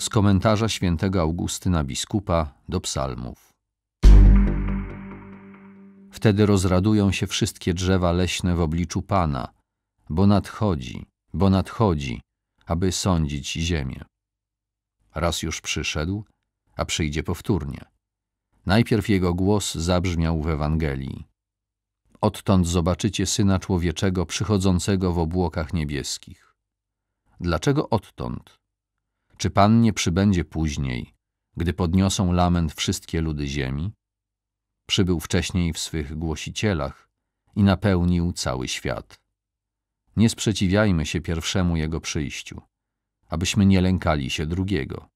z komentarza świętego Augustyna biskupa do psalmów. Wtedy rozradują się wszystkie drzewa leśne w obliczu Pana, bo nadchodzi, bo nadchodzi, aby sądzić ziemię. Raz już przyszedł, a przyjdzie powtórnie. Najpierw jego głos zabrzmiał w Ewangelii. Odtąd zobaczycie Syna Człowieczego przychodzącego w obłokach niebieskich. Dlaczego odtąd? Czy Pan nie przybędzie później, gdy podniosą lament wszystkie ludy ziemi? Przybył wcześniej w swych głosicielach i napełnił cały świat. Nie sprzeciwiajmy się pierwszemu Jego przyjściu, abyśmy nie lękali się drugiego.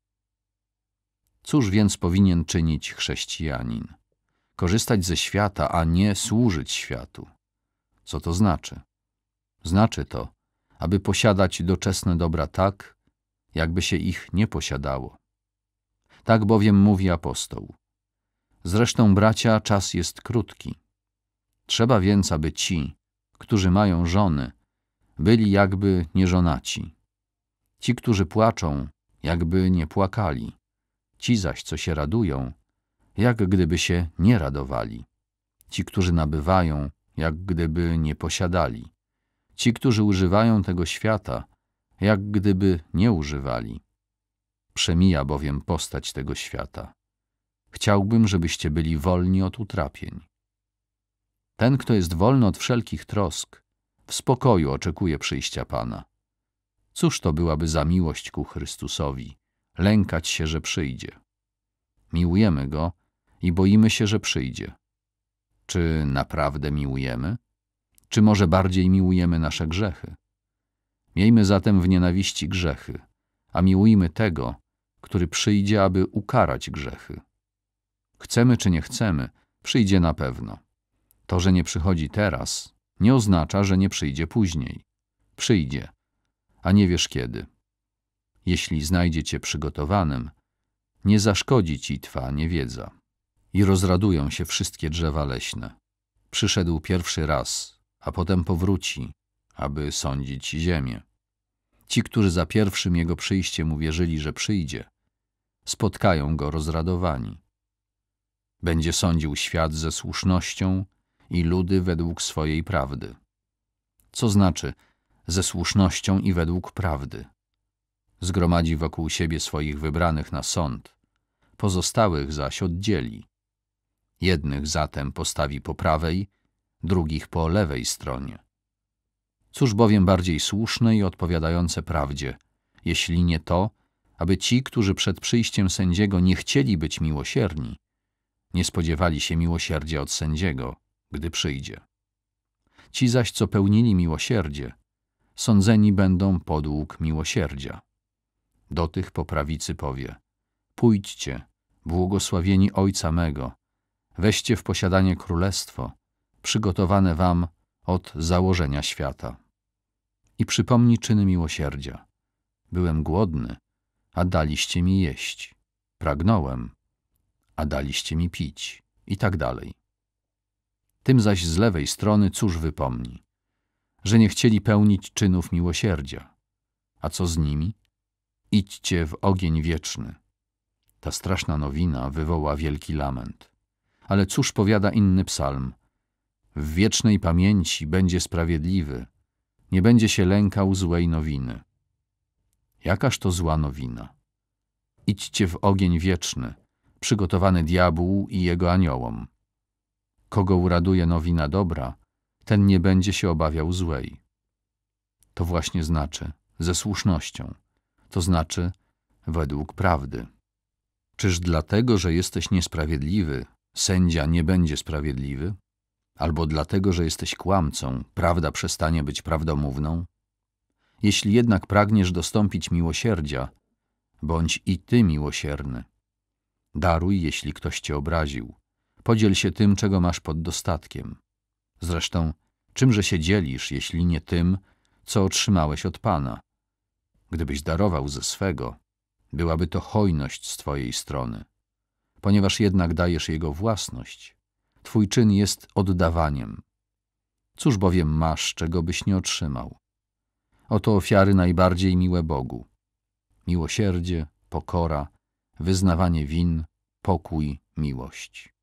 Cóż więc powinien czynić chrześcijanin? Korzystać ze świata, a nie służyć światu. Co to znaczy? Znaczy to, aby posiadać doczesne dobra tak, jakby się ich nie posiadało. Tak bowiem mówi apostoł. Zresztą, bracia, czas jest krótki. Trzeba więc, aby ci, którzy mają żony, byli jakby nieżonaci. Ci, którzy płaczą, jakby nie płakali. Ci zaś, co się radują, jak gdyby się nie radowali. Ci, którzy nabywają, jak gdyby nie posiadali. Ci, którzy używają tego świata, jak gdyby nie używali. Przemija bowiem postać tego świata. Chciałbym, żebyście byli wolni od utrapień. Ten, kto jest wolny od wszelkich trosk, w spokoju oczekuje przyjścia Pana. Cóż to byłaby za miłość ku Chrystusowi, lękać się, że przyjdzie. Miłujemy Go i boimy się, że przyjdzie. Czy naprawdę miłujemy? Czy może bardziej miłujemy nasze grzechy? Miejmy zatem w nienawiści grzechy, a miłujmy tego, który przyjdzie, aby ukarać grzechy. Chcemy czy nie chcemy, przyjdzie na pewno. To, że nie przychodzi teraz, nie oznacza, że nie przyjdzie później. Przyjdzie, a nie wiesz kiedy. Jeśli znajdzie cię przygotowanym, nie zaszkodzi ci twa niewiedza. I rozradują się wszystkie drzewa leśne. Przyszedł pierwszy raz, a potem powróci, aby sądzić ziemię. Ci, którzy za pierwszym jego przyjściem uwierzyli, że przyjdzie, spotkają go rozradowani. Będzie sądził świat ze słusznością i ludy według swojej prawdy. Co znaczy ze słusznością i według prawdy? Zgromadzi wokół siebie swoich wybranych na sąd, pozostałych zaś oddzieli. Jednych zatem postawi po prawej, drugich po lewej stronie. Cóż bowiem bardziej słuszne i odpowiadające prawdzie, jeśli nie to, aby ci, którzy przed przyjściem sędziego nie chcieli być miłosierni, nie spodziewali się miłosierdzia od sędziego, gdy przyjdzie. Ci zaś, co pełnili miłosierdzie, sądzeni będą podług miłosierdzia. Do tych po prawicy powie: Pójdźcie, błogosławieni Ojca mego, weźcie w posiadanie królestwo, przygotowane wam od założenia świata i przypomnij czyny miłosierdzia. Byłem głodny, a daliście mi jeść. Pragnąłem, a daliście mi pić. I tak dalej. Tym zaś z lewej strony cóż wypomni? Że nie chcieli pełnić czynów miłosierdzia. A co z nimi? Idźcie w ogień wieczny. Ta straszna nowina wywoła wielki lament. Ale cóż powiada inny psalm? W wiecznej pamięci będzie sprawiedliwy – nie będzie się lękał złej nowiny. Jakaż to zła nowina? Idźcie w ogień wieczny, przygotowany diabłu i jego aniołom. Kogo uraduje nowina dobra, ten nie będzie się obawiał złej. To właśnie znaczy ze słusznością, to znaczy według prawdy. Czyż dlatego, że jesteś niesprawiedliwy, sędzia nie będzie sprawiedliwy? albo dlatego, że jesteś kłamcą, prawda przestanie być prawdomówną? Jeśli jednak pragniesz dostąpić miłosierdzia, bądź i ty miłosierny. Daruj, jeśli ktoś cię obraził. Podziel się tym, czego masz pod dostatkiem. Zresztą, czymże się dzielisz, jeśli nie tym, co otrzymałeś od Pana? Gdybyś darował ze swego, byłaby to hojność z twojej strony. Ponieważ jednak dajesz jego własność, Twój czyn jest oddawaniem. Cóż bowiem masz, czego byś nie otrzymał? Oto ofiary najbardziej miłe Bogu. Miłosierdzie, pokora, wyznawanie win, pokój, miłość.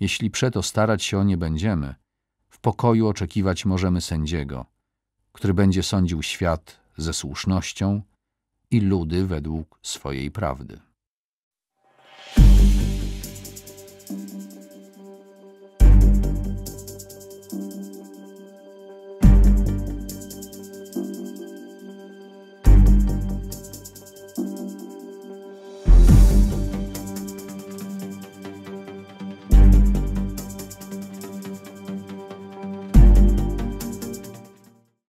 Jeśli przeto starać się o nie będziemy, w pokoju oczekiwać możemy sędziego, który będzie sądził świat ze słusznością i ludy według swojej prawdy.